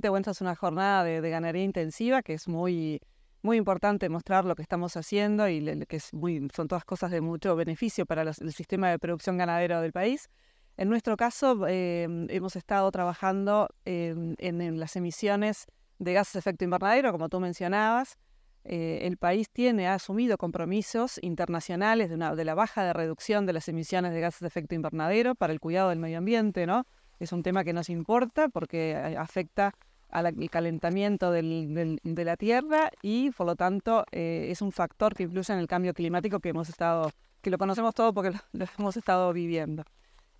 Realmente, esta es una jornada de, ganadería intensiva que es muy, muy importante mostrar lo que estamos haciendo y que es muy, son todas cosas de mucho beneficio para el sistema de producción ganadero del país. En nuestro caso, eh, hemos estado trabajando en, las emisiones de gases de efecto invernadero, como tú mencionabas. Eh, el país tiene, ha asumido compromisos internacionales de, una, de la baja de reducción de las emisiones de gases de efecto invernadero para el cuidado del medio ambiente, ¿no? Es un tema que nos importa porque eh, afecta al calentamiento de la Tierra y por lo tanto eh, es un factor que influye en el cambio climático que hemos estado, que lo conocemos todo porque lo, hemos estado viviendo.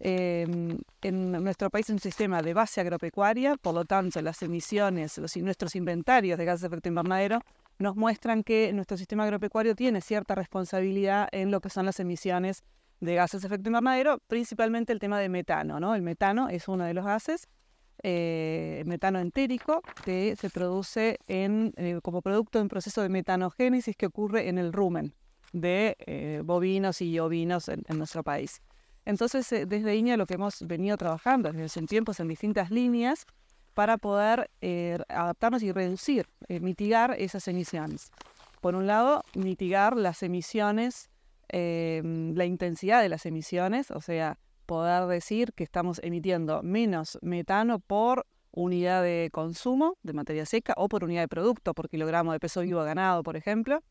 Em, en nuestro país es un sistema de base agropecuaria, por lo tanto las emisiones, los, nuestros inventarios de gases de efecto invernadero nos muestran que nuestro sistema agropecuario tiene cierta responsabilidad en lo que son las emisiones de gases de efecto invernadero, principalmente el tema de metano. ¿no? El metano es uno de los gases eh, metano entérico que se produce en, eh, como producto de un proceso de metanogénesis que ocurre en el rumen de eh, bovinos y ovinos en, nuestro país. Entonces, eh, desde INEA lo que hemos venido trabajando desde hace tiempos en distintas líneas para poder adaptarnos y reducir, mitigar esas emisiones. Por un lado, mitigar las emisiones, la intensidad de las emisiones, o sea, poder decir que estamos emitiendo menos metano por unidad de consumo de materia seca o por unidad de producto, por kilogramo de peso vivo ganado, por ejemplo.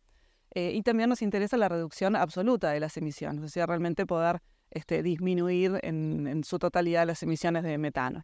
Eh, y también nos interesa la reducción absoluta de las emisiones, o sea, realmente poder este, disminuir en su totalidad las emisiones de metano.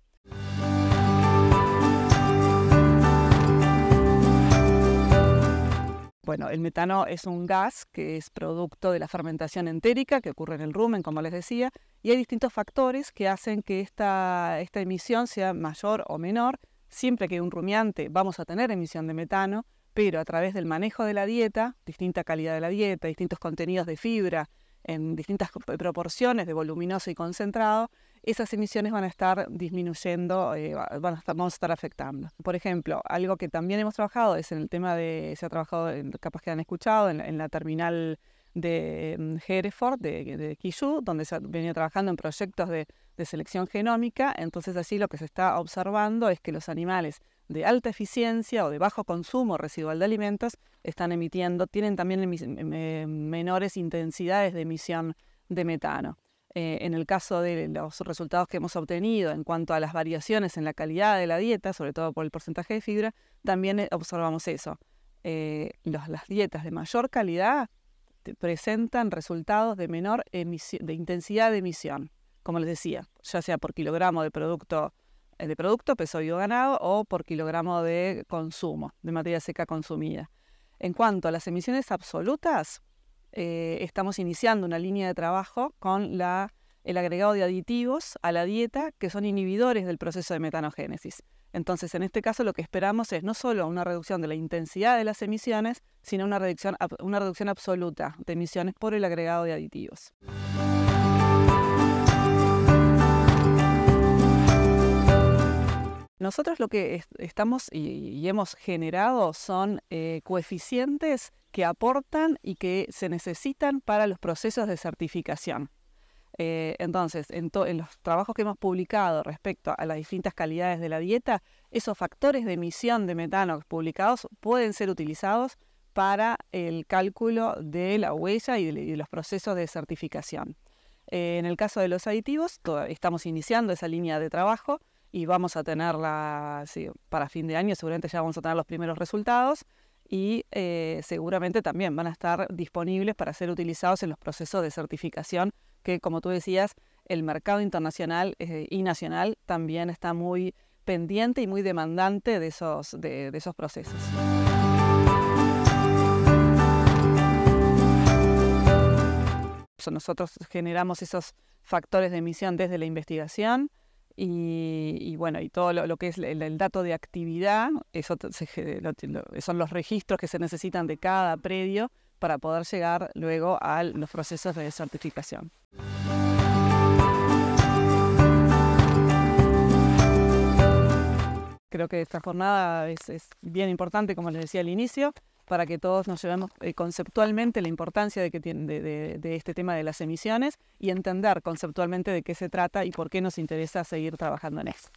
Bueno, el metano es un gas que es producto de la fermentación entérica que ocurre en el rumen, como les decía, y hay distintos factores que hacen que esta, emisión sea mayor o menor. Siempre que un rumiante vamos a tener emisión de metano, pero a través del manejo de la dieta, distinta calidad de la dieta, distintos contenidos de fibra, en distintas proporciones de voluminoso y concentrado, esas emisiones van a estar disminuyendo, eh, van a estar, vamos estar afectando. Por ejemplo, algo que también hemos trabajado es en el tema de, se ha trabajado, en, capaz que han escuchado, en, la terminal de mm, Hereford, de, de Kishu, donde se ha venido trabajando en proyectos de, selección genómica. Entonces así lo que se está observando es que los animales de alta eficiencia o de bajo consumo residual de alimentos están emitiendo, tienen también menores intensidades de emisión de metano. Eh, en el caso de los resultados que hemos obtenido en cuanto a las variaciones en la calidad de la dieta, sobre todo por el porcentaje de fibra, también eh, observamos eso. Eh, las dietas de mayor calidad presentan resultados de menor de intensidad de emisión, como les decía, ya sea por kilogramo de producto, de producto, peso vivo ganado, o por kilogramo de consumo, de materia seca consumida. En cuanto a las emisiones absolutas, eh, estamos iniciando una línea de trabajo con el agregado de aditivos a la dieta que son inhibidores del proceso de metanogénesis. Entonces, en este caso lo que esperamos es no solo una reducción de la intensidad de las emisiones, sino una reducción absoluta de emisiones por el agregado de aditivos. Nosotros lo que estamos y, hemos generado son eh, coeficientes que aportan y que se necesitan para los procesos de certificación. Eh, entonces, en, los trabajos que hemos publicado respecto a las distintas calidades de la dieta, esos factores de emisión de metano publicados pueden ser utilizados para el cálculo de la huella y los procesos de certificación. Eh, en el caso de los aditivos, estamos iniciando esa línea de trabajo y vamos a tenerla para fin de año, seguramente ya vamos a tener los primeros resultados y eh, seguramente también van a estar disponibles para ser utilizados en los procesos de certificación que, como tú decías, el mercado internacional eh, y nacional también está muy pendiente y muy demandante de esos procesos. Nosotros generamos esos factores de emisión desde la investigación, y, bueno, y todo lo, que es el, dato de actividad, eso son los registros que se necesitan de cada predio para poder llegar luego a los procesos de certificación. Creo que esta jornada es bien importante, como les decía al inicio para que todos nos llevemos eh, conceptualmente la importancia de, que tiene, de, este tema de las emisiones y entender conceptualmente de qué se trata y por qué nos interesa seguir trabajando en esto.